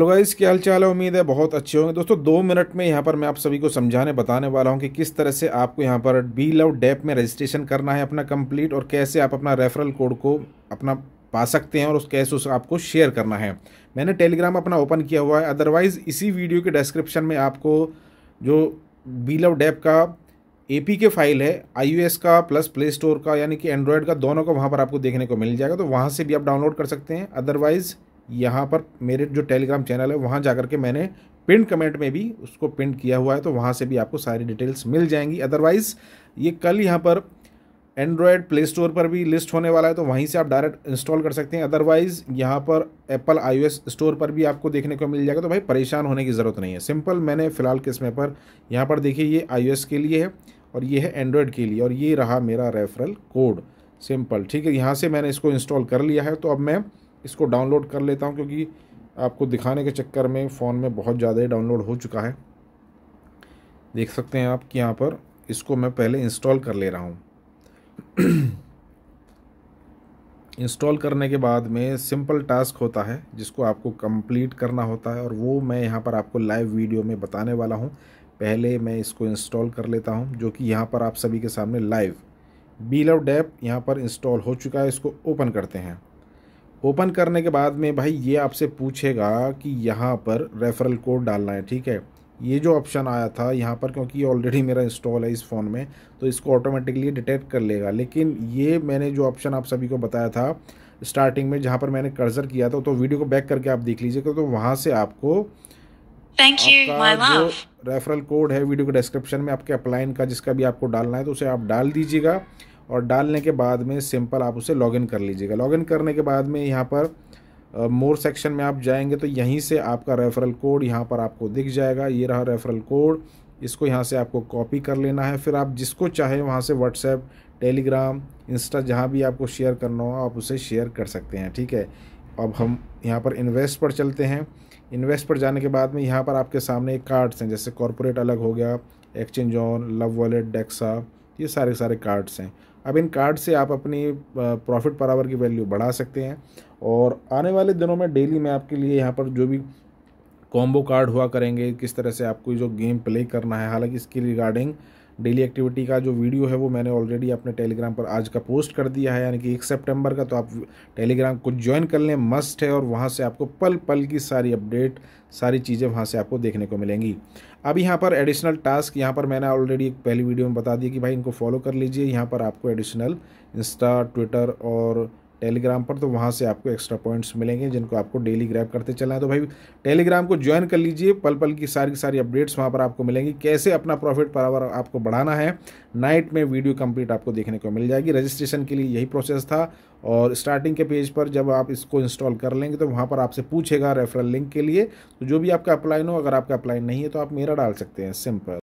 hello guys क्या हाल चाल है उम्मीद है बहुत अच्छे होंगे दोस्तों दो मिनट में यहाँ पर मैं आप सभी को समझाने बताने वाला हूँ कि किस तरह से आपको यहाँ पर बी लव डैप में रजिस्ट्रेशन करना है अपना कंप्लीट और कैसे आप अपना रेफरल कोड को अपना पा सकते हैं और उस कैसे उस आपको शेयर करना है मैंने टेलीग्राम अपना ओपन किया हुआ है अदरवाइज़ इसी वीडियो के डिस्क्रिप्शन में आपको जो बी लव डैप का ए पी के फाइल है आई का प्लस प्ले स्टोर का यानी कि एंड्रॉयड का दोनों का वहाँ पर आपको देखने को मिल जाएगा तो वहाँ से भी आप डाउनलोड कर सकते हैं अदरवाइज़ यहाँ पर मेरे जो टेलीग्राम चैनल है वहाँ जा के मैंने पिन कमेंट में भी उसको पिन किया हुआ है तो वहाँ से भी आपको सारी डिटेल्स मिल जाएंगी अदरवाइज़ ये कल यहाँ पर एंड्रॉयड प्ले स्टोर पर भी लिस्ट होने वाला है तो वहीं से आप डायरेक्ट इंस्टॉल कर सकते हैं अदरवाइज़ यहाँ पर एप्पल आई स्टोर पर भी आपको देखने को मिल जाएगा तो भाई परेशान होने की ज़रूरत नहीं है सिंपल मैंने फ़िलहाल किस पर यहाँ पर देखिए ये आई के लिए है और ये है एंड्रॉयड के लिए और ये रहा मेरा रेफरल कोड सिंपल ठीक है यहाँ से मैंने इसको इंस्टॉल कर लिया है तो अब मैं इसको डाउनलोड कर लेता हूँ क्योंकि आपको दिखाने के चक्कर में फ़ोन में बहुत ज़्यादा ही डाउनलोड हो चुका है देख सकते हैं आप कि यहाँ पर इसको मैं पहले इंस्टॉल कर ले रहा हूँ इंस्टॉल करने के बाद में सिंपल टास्क होता है जिसको आपको कंप्लीट करना होता है और वो मैं यहाँ पर आपको लाइव वीडियो में बताने वाला हूँ पहले मैं इसको इंस्टॉल कर लेता हूँ जो कि यहाँ पर आप सभी के सामने लाइव बी लव डैप यहाँ पर इंस्टॉल हो चुका है इसको ओपन करते हैं ओपन करने के बाद में भाई ये आपसे पूछेगा कि यहाँ पर रेफरल कोड डालना है ठीक है ये जो ऑप्शन आया था यहाँ पर क्योंकि ये ऑलरेडी मेरा इंस्टॉल है इस फ़ोन में तो इसको ऑटोमेटिकली डिटेक्ट कर लेगा लेकिन ये मैंने जो ऑप्शन आप सभी को बताया था स्टार्टिंग में जहाँ पर मैंने कर्जर किया था तो वीडियो को बैक करके आप देख लीजिएगा तो वहाँ से आपको Thank you, आपका जो रेफरल कोड है वीडियो के डिस्क्रिप्शन में आपके अपलाइन का जिसका भी आपको डालना है तो उसे आप डाल दीजिएगा और डालने के बाद में सिंपल आप उसे लॉगिन कर लीजिएगा लॉगिन करने के बाद में यहाँ पर मोर सेक्शन में आप जाएंगे तो यहीं से आपका रेफरल कोड यहाँ पर आपको दिख जाएगा ये रहा रेफरल कोड इसको यहाँ से आपको कॉपी कर लेना है फिर आप जिसको चाहे वहाँ से व्हाट्सएप टेलीग्राम इंस्टा जहाँ भी आपको शेयर करना हो आप उसे शेयर कर सकते हैं ठीक है अब हम यहाँ पर इन्वेस्ट पर चलते हैं इन्वेस्ट पर जाने के बाद में यहाँ पर आपके सामने कार्ड्स हैं जैसे कॉरपोरेट अलग हो गया एक्सचेंज ऑन लव वॉलेट डेक्सा ये सारे सारे कार्ड्स हैं अब इन कार्ड से आप अपनी प्रॉफिट पर आवर की वैल्यू बढ़ा सकते हैं और आने वाले दिनों में डेली मैं आपके लिए यहाँ पर जो भी कॉम्बो कार्ड हुआ करेंगे किस तरह से आपको जो गेम प्ले करना है हालांकि इसकी रिगार्डिंग डेली एक्टिविटी का जो वीडियो है वो मैंने ऑलरेडी अपने टेलीग्राम पर आज का पोस्ट कर दिया है यानी कि एक सेप्टेम्बर का तो आप टेलीग्राम को ज्वाइन कर लें मस्ट है और वहाँ से आपको पल पल की सारी अपडेट सारी चीज़ें वहाँ से आपको देखने को मिलेंगी अब यहाँ पर एडिशनल टास्क यहाँ पर मैंने ऑलरेडी एक पहली वीडियो में बता दिया कि भाई इनको फॉलो कर लीजिए यहाँ पर आपको एडिशनल इंस्टा ट्विटर और टेलीग्राम पर तो वहाँ से आपको एक्स्ट्रा पॉइंट्स मिलेंगे जिनको आपको डेली ग्रैप करते चलना है तो भाई टेलीग्राम को ज्वाइन कर लीजिए पल पल की सारी की सारी अपडेट्स वहाँ पर आपको मिलेंगी कैसे अपना प्रॉफिट पर आवर आपको बढ़ाना है नाइट में वीडियो कंप्लीट आपको देखने को मिल जाएगी रजिस्ट्रेशन के लिए यही प्रोसेस था और स्टार्टिंग के पेज पर जब आप इसको इंस्टॉल कर लेंगे तो वहाँ पर आपसे पूछेगा रेफरल लिंक के लिए तो जो भी आपका अप्लाइन हो अगर आपका अप्लाइन नहीं है तो आप मेरा डाल सकते हैं सिंपल